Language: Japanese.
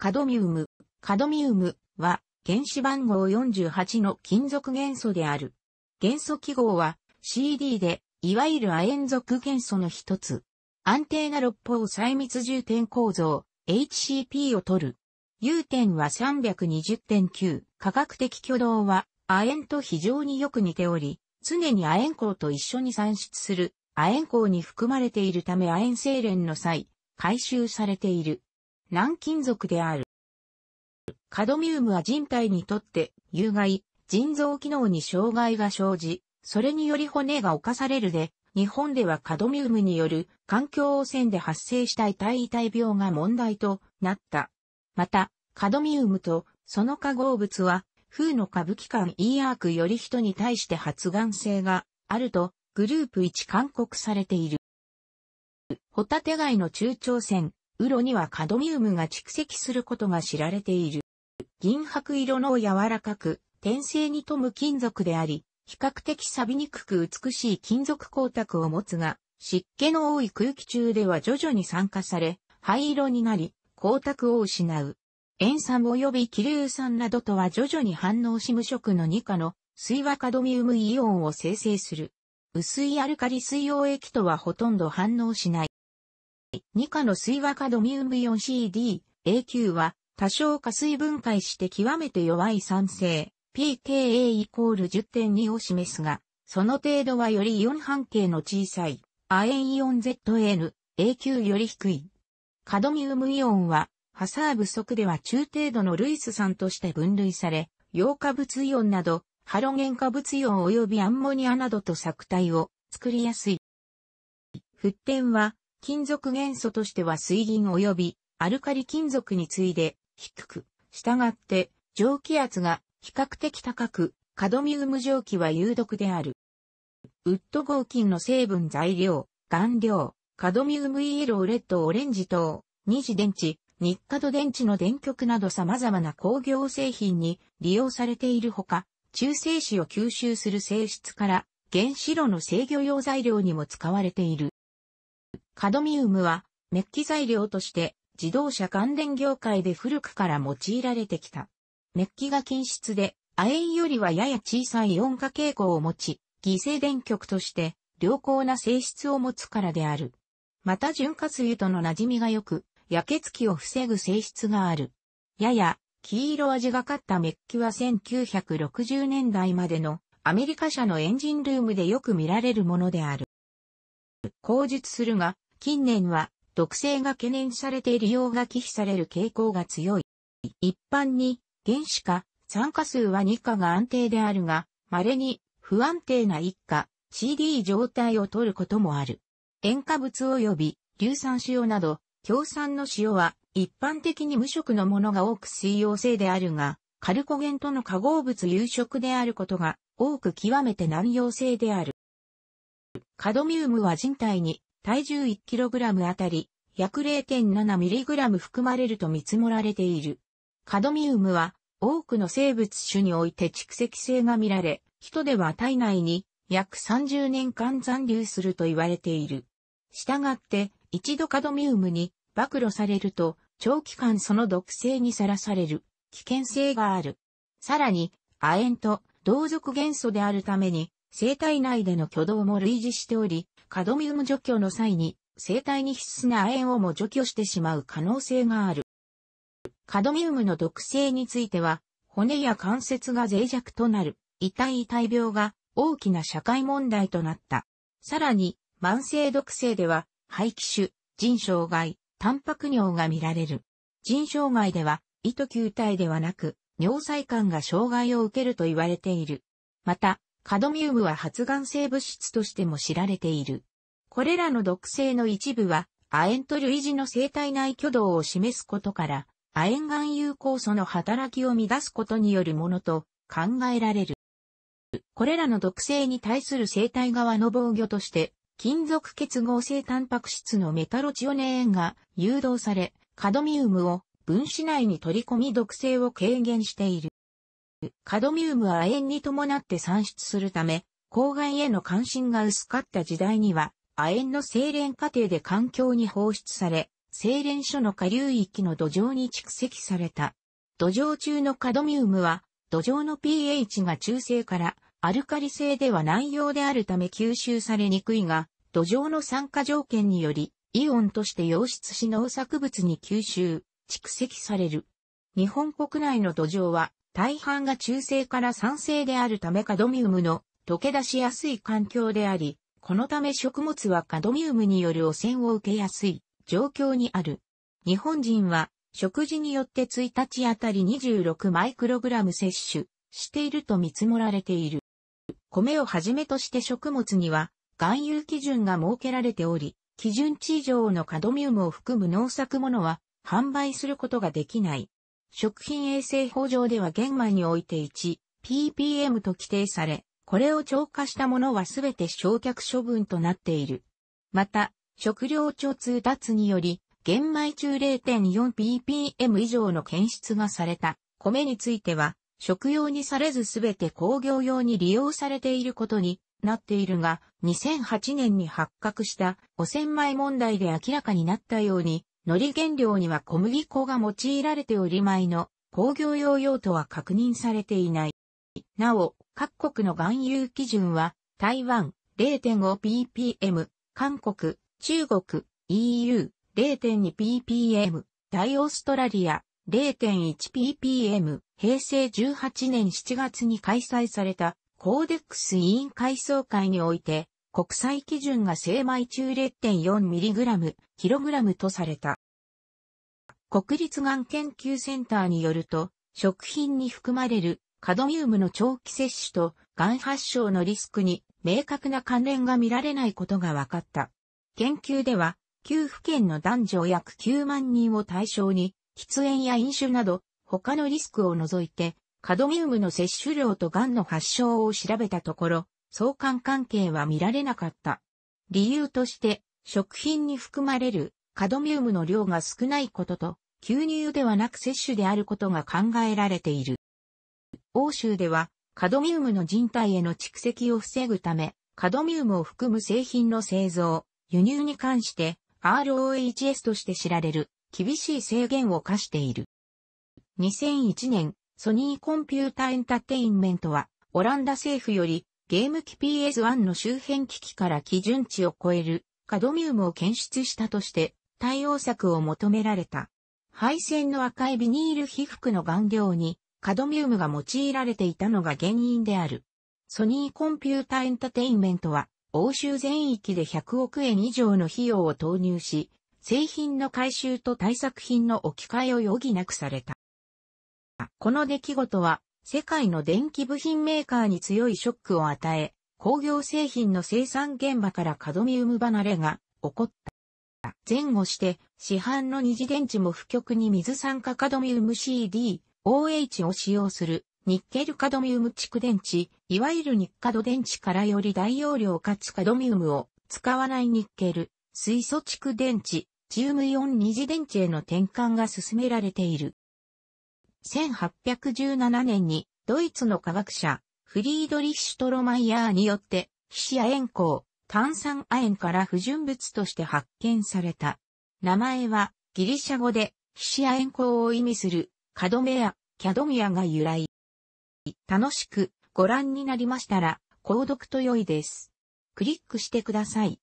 カドミウム。カドミウムは原子番号48の金属元素である。元素記号は CD で、いわゆる亜鉛属元素の一つ。安定な六方細密重点構造、HCP を取る。融点は320.9。科学的挙動は亜鉛と非常によく似ており、常に亜鉛鉱と一緒に産出する亜鉛鉱に含まれているため亜鉛精錬の際、回収されている。軟金属である。カドミウムは人体にとって有害、腎臓機能に障害が生じ、それにより骨が侵されるで、日本ではカドミウムによる環境汚染で発生した遺体遺体病が問題となった。また、カドミウムとその化合物は、風の歌舞伎館 e アークより人に対して発がん性があるとグループ1勧告されている。ホタテ貝の中長線、ウロにはカドミウムが蓄積することが知られている。銀白色の柔らかく、天性に富む金属であり、比較的錆びにくく美しい金属光沢を持つが、湿気の多い空気中では徐々に酸化され、灰色になり、光沢を失う。塩酸及び気流酸などとは徐々に反応し無色の2価の水和カドミウムイオンを生成する。薄いアルカリ水溶液とはほとんど反応しない。2価の水和カドミウムイオン c d a q は多少加水分解して極めて弱い酸性、pKa イコール10.2を示すが、その程度はよりイオン半径の小さい、亜鉛イオン ZN、a q より低い。カドミウムイオンは、ハサー不足では中程度のルイス酸として分類され、溶化物イオンなど、ハロゲン化物イオン及びアンモニアなどと作体を作りやすい。沸点は金属元素としては水銀及びアルカリ金属に次いで低く、従って蒸気圧が比較的高く、カドミウム蒸気は有毒である。ウッド合金の成分材料、顔料、カドミウムイエローレッドオレンジ等、二次電池、日課土電池の電極など様々な工業製品に利用されているほか、中性子を吸収する性質から、原子炉の制御用材料にも使われている。カドミウムは、メッキ材料として自動車関連業界で古くから用いられてきた。メッキが均質で、亜鉛よりはやや小さい音化傾向を持ち、偽牲電極として良好な性質を持つからである。また潤滑油との馴染みが良く、焼け付きを防ぐ性質がある。やや黄色味がかったメッキは1960年代までのアメリカ車のエンジンルームでよく見られるものである。口述するが、近年は毒性が懸念されて利用が忌避される傾向が強い。一般に原子化、酸化数は2価が安定であるが、稀に不安定な1価、CD 状態を取ることもある。塩化物及び硫酸塩など、強酸の塩は一般的に無色のものが多く水溶性であるが、カルコゲンとの化合物有色であることが多く極めて難溶性である。カドミウムは人体に体重 1kg あたり約 0.7mg 含まれると見積もられている。カドミウムは多くの生物種において蓄積性が見られ、人では体内に約30年間残留すると言われている。したがって一度カドミウムに暴露されると長期間その毒性にさらされる危険性がある。さらに亜鉛と同族元素であるために生体内での挙動も類似しており、カドミウム除去の際に、生体に必須な亜鉛をも除去してしまう可能性がある。カドミウムの毒性については、骨や関節が脆弱となる、痛い痛い病が大きな社会問題となった。さらに、慢性毒性では、肺気腫、腎障害、タンパク尿が見られる。腎障害では、糸球体ではなく、尿細管が障害を受けると言われている。また、カドミウムは発がん性物質としても知られている。これらの毒性の一部は、亜鉛と類似の生体内挙動を示すことから、亜鉛含有酵素の働きを乱すことによるものと考えられる。これらの毒性に対する生体側の防御として、金属結合性タンパク質のメタロチオネーンが誘導され、カドミウムを分子内に取り込み毒性を軽減している。カドミウムは亜鉛に伴って産出するため、公害への関心が薄かった時代には、亜鉛の精錬過程で環境に放出され、精錬所の下流域の土壌に蓄積された。土壌中のカドミウムは、土壌の pH が中性からアルカリ性では内容であるため吸収されにくいが、土壌の酸化条件により、イオンとして溶出し農作物に吸収、蓄積される。日本国内の土壌は大半が中性から酸性であるためカドミウムの溶け出しやすい環境であり、このため食物はカドミウムによる汚染を受けやすい状況にある。日本人は食事によって1日あたり26マイクログラム摂取していると見積もられている。米をはじめとして食物には含有基準が設けられており、基準値以上のカドミウムを含む農作物は販売することができない。食品衛生法上では玄米において 1ppm と規定され、これを超過したものはすべて焼却処分となっている。また、食料貯通達により、玄米中 0.4ppm 以上の検出がされた米については、食用にされずすべて工業用に利用されていることになっているが、2008年に発覚した汚染米問題で明らかになったように、海苔原料には小麦粉が用いられており前の工業用用途は確認されていない。なお、各国の含有基準は、台湾 0.5ppm、韓国、中国、EU 0.2ppm、大オーストラリア 0.1ppm、平成18年7月に開催されたコーデックス委員会総会において、国際基準が精米中 0.4mg/kg とされた。国立がん研究センターによると、食品に含まれるカドミウムの長期摂取と、がん発症のリスクに明確な関連が見られないことが分かった。研究では、9府県の男女約9万人を対象に、喫煙や飲酒など、他のリスクを除いて、カドミウムの摂取量とがんの発症を調べたところ、相関関係は見られなかった。理由として、食品に含まれるカドミウムの量が少ないことと、吸入ではなく摂取であることが考えられている。欧州では、カドミウムの人体への蓄積を防ぐため、カドミウムを含む製品の製造、輸入に関して ROHS として知られる厳しい制限を課している。2001年、ソニーコンピュータエンタテインメントは、オランダ政府よりゲーム機 PS1 の周辺機器から基準値を超えるカドミウムを検出したとして対応策を求められた。配線の赤いビニール被覆の顔料にカドミウムが用いられていたのが原因である。ソニーコンピュータエンタテインメントは欧州全域で100億円以上の費用を投入し、製品の回収と対策品の置き換えを余儀なくされた。この出来事は世界の電気部品メーカーに強いショックを与え、工業製品の生産現場からカドミウム離れが起こった。前後して、市販の二次電池も不極に水酸化カドミウム CD、OH を使用する、ニッケルカドミウム蓄電池、いわゆるニッカド電池からより大容量かつカドミウムを使わないニッケル、水素蓄電池、チウムイオン二次電池への転換が進められている。1817年にドイツの科学者フリードリッシュ・トロマイヤーによって皮脂亜鉛鉱、炭酸亜鉛から不純物として発見された。名前はギリシャ語で皮脂亜鉛鉱を意味するカドメア、キャドミアが由来。楽しくご覧になりましたら購読と良いです。クリックしてください。